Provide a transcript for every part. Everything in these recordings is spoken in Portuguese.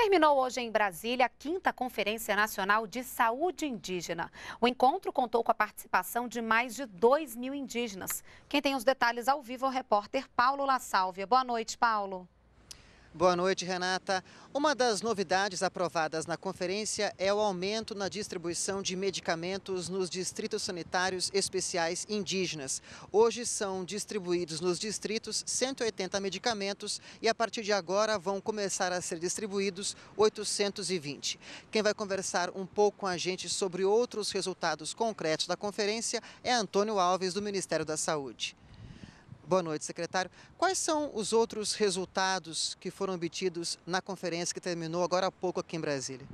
Terminou hoje em Brasília a quinta Conferência Nacional de Saúde Indígena. O encontro contou com a participação de mais de 2 mil indígenas. Quem tem os detalhes ao vivo é o repórter Paulo La Sálvia. Boa noite, Paulo. Boa noite, Renata. Uma das novidades aprovadas na conferência é o aumento na distribuição de medicamentos nos distritos sanitários especiais indígenas. Hoje são distribuídos nos distritos 180 medicamentos e a partir de agora vão começar a ser distribuídos 820. Quem vai conversar um pouco com a gente sobre outros resultados concretos da conferência é Antônio Alves, do Ministério da Saúde. Boa noite, secretário. Quais são os outros resultados que foram obtidos na conferência que terminou agora há pouco aqui em Brasília?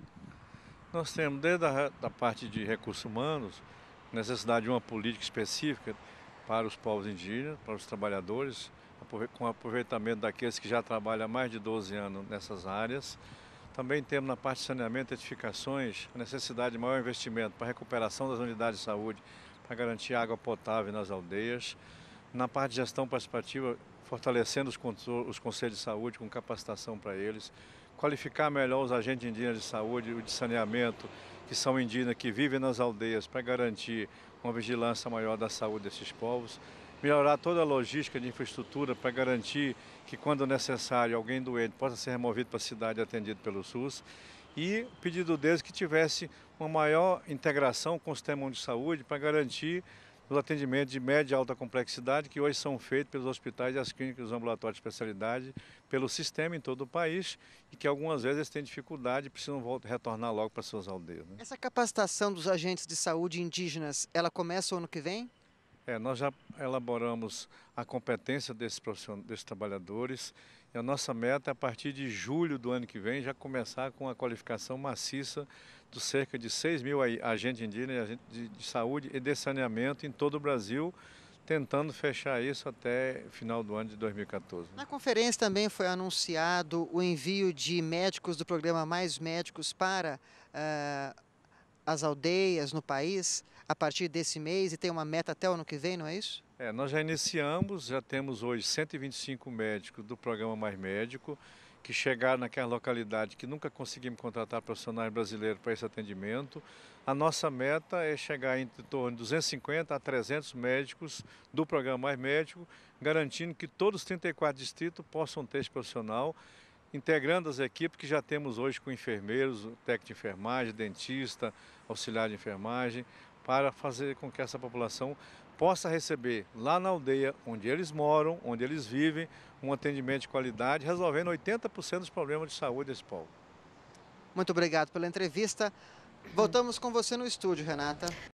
Nós temos, desde a da parte de recursos humanos, necessidade de uma política específica para os povos indígenas, para os trabalhadores, com aproveitamento daqueles que já trabalham há mais de 12 anos nessas áreas. Também temos na parte de saneamento e edificações a necessidade de maior investimento para a recuperação das unidades de saúde, para garantir água potável nas aldeias na parte de gestão participativa, fortalecendo os, os conselhos de saúde com capacitação para eles, qualificar melhor os agentes indígenas de saúde, o de saneamento, que são indígenas que vivem nas aldeias, para garantir uma vigilância maior da saúde desses povos, melhorar toda a logística de infraestrutura para garantir que, quando necessário, alguém doente possa ser removido para a cidade atendido pelo SUS. E pedido deles que tivesse uma maior integração com o sistema de saúde para garantir os atendimentos de média e alta complexidade que hoje são feitos pelos hospitais e as clínicas os ambulatórios de especialidade, pelo sistema em todo o país e que algumas vezes têm dificuldade e precisam voltar, retornar logo para suas aldeias. Né? Essa capacitação dos agentes de saúde indígenas, ela começa o ano que vem? É, nós já elaboramos a competência desses, desses trabalhadores e a nossa meta é, a partir de julho do ano que vem, já começar com a qualificação maciça de cerca de 6 mil agentes indígenas, de, de saúde e de saneamento em todo o Brasil, tentando fechar isso até final do ano de 2014. Né? Na conferência também foi anunciado o envio de médicos do programa Mais Médicos para uh, as aldeias no país a partir desse mês e tem uma meta até o ano que vem, não é isso? É, nós já iniciamos, já temos hoje 125 médicos do programa Mais Médico que chegaram naquela localidade que nunca conseguimos contratar profissionais brasileiros para esse atendimento. A nossa meta é chegar em torno de 250 a 300 médicos do programa Mais Médico, garantindo que todos os 34 distritos possam ter esse profissional integrando as equipes que já temos hoje com enfermeiros, técnico de enfermagem, dentista, auxiliar de enfermagem, para fazer com que essa população possa receber lá na aldeia onde eles moram, onde eles vivem, um atendimento de qualidade, resolvendo 80% dos problemas de saúde desse povo. Muito obrigado pela entrevista. Voltamos com você no estúdio, Renata.